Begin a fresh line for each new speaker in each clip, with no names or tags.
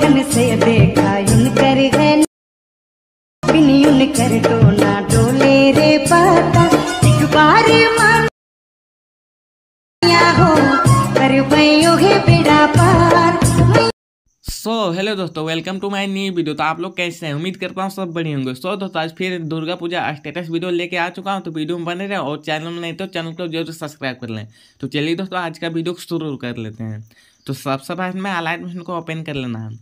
कन से देखा यून कर गन बिन यून कर डोना डोले रे पाता एक बार मन हो कर बैयोगे पार सो so, हेलो दोस्तों welcome to my new video तो आप लोग कैसे हैं उम्मीद करता हूँ सब बढ़िया होंगे सो दोस्तों आज फिर दुर्गा पूजा स्टेटस वीडियो लेके आ चुका हूँ तो वीडियो में बने रहे और चैनल में नहीं तो चैनल को जरूर सब्सक्राइब कर लें तो चलिए दोस्तों आज का वीडियो शुरू कर लेते हैं तो सबसे पहले हमें अलाइट मशीन को ओपन कर लेना है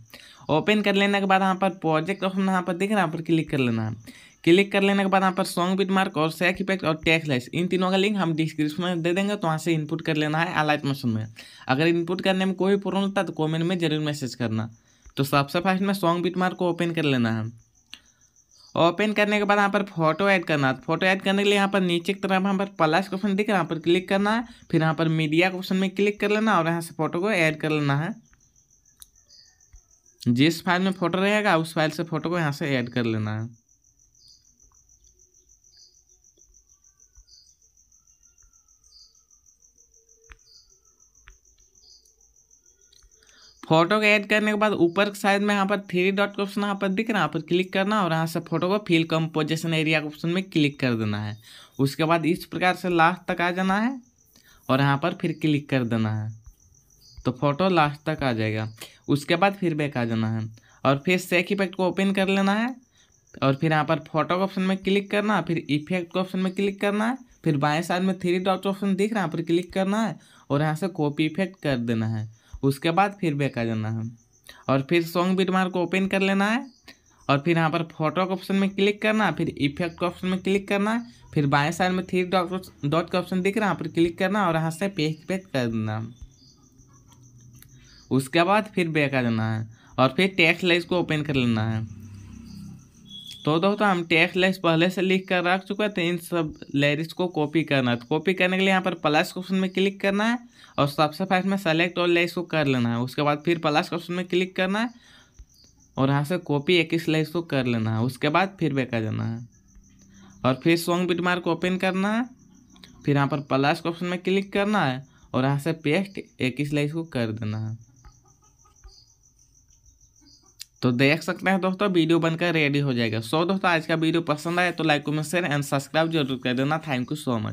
ओपन कर लेने के बाद यहाँ पर प्रोजेक्ट ऑप्शन यहाँ पर दिख रहा है यहाँ पर क्लिक कर लेना है क्लिक कर लेने के बाद यहाँ पर सॉन्ग बिट मार्क और सेक इफेक्ट और टैक्स इन तीनों का लिंक हम डिस्क्रिप्शन में दे देंगे तो वहाँ से इनपुट कर लेना है अलाइट मशीन में अगर इनपुट करने में कोई प्रॉब्लम होता तो कॉमेंट में जरूर मैसेज करना तो सबसे फर्स्ट में सॉन्ग बिट मार्क को ओपन कर लेना है ओपन करने के बाद यहाँ पर फोटो ऐड करना है फोटो ऐड करने के लिए यहाँ पर नीचे की तरफ यहाँ पर प्लस ऑप्शन दिख रहा है यहाँ पर क्लिक करना है फिर यहाँ पर मीडिया क्वेश्चन ऑप्शन में क्लिक कर लेना और यहाँ से फोटो को ऐड कर लेना है जिस फाइल में फोटो रहेगा उस फाइल से फोटो को यहाँ से ऐड कर लेना है फोटो को ऐड करने के बाद ऊपर के साइड में यहाँ पर थ्री डॉट का ऑप्शन यहाँ पर दिख रहा है यहाँ पर क्लिक करना और यहाँ से फोटो को फिल कंपोजिशन एरिया के ऑप्शन में क्लिक कर देना है उसके बाद इस प्रकार से लास्ट तक आ जाना है और यहाँ पर फिर क्लिक कर देना है तो फोटो लास्ट तक आ जाएगा उसके बाद फिर बैक आ जाना है और फिर सेक इफेक्ट को ओपन कर लेना है और फिर यहाँ पर फोटो के ऑप्शन में क्लिक करना है फिर इफेक्ट के ऑप्शन में क्लिक करना है फिर बाएं साइड में थ्री डॉट ऑप्शन दिख रहा है यहाँ पर क्लिक करना है और यहाँ से कॉपी इफेक्ट कर देना है उसके बाद फिर बैक आ जाना है और फिर सॉन्ग बीट को ओपन कर लेना है और फिर यहाँ पर फोटो के ऑप्शन में क्लिक करना है फिर इफेक्ट के ऑप्शन में क्लिक करना है फिर बाएं साइड में थ्री डॉट डॉट का ऑप्शन दिख रहा है यहाँ पर क्लिक करना और यहाँ से पेक पेक कर देना उसके बाद फिर बैक आ जाना है और फिर टेक्स्ट लाइज को ओपन कर लेना है तो दोस्तों तो हम टेक्स्ट लेस पहले से लिख कर रख चुके थे तो इन सब लेरिस को कॉपी करना है तो कॉपी करने के लिए यहाँ पर प्लस क्वेश्चन में क्लिक करना है और सबसे फास्ट में सेलेक्ट और लेस को कर लेना है उसके बाद फिर प्लस क्वेश्चन में क्लिक करना है और यहाँ से कॉपी एक लेस को कर लेना है उसके बाद फिर बैक जाना है और फिर सॉन्ग बिट मार्क ओपन करना है फिर यहाँ पर प्लस ऑप्शन में क्लिक करना है और यहाँ से पेस्ट एक स्लाइस को कर देना है तो देख सकते हैं दोस्तों वीडियो बनकर रेडी हो जाएगा सो दोस्तों आज का वीडियो पसंद आए तो like comment share and subscribe जरूर कर देना थैंक यू सो मच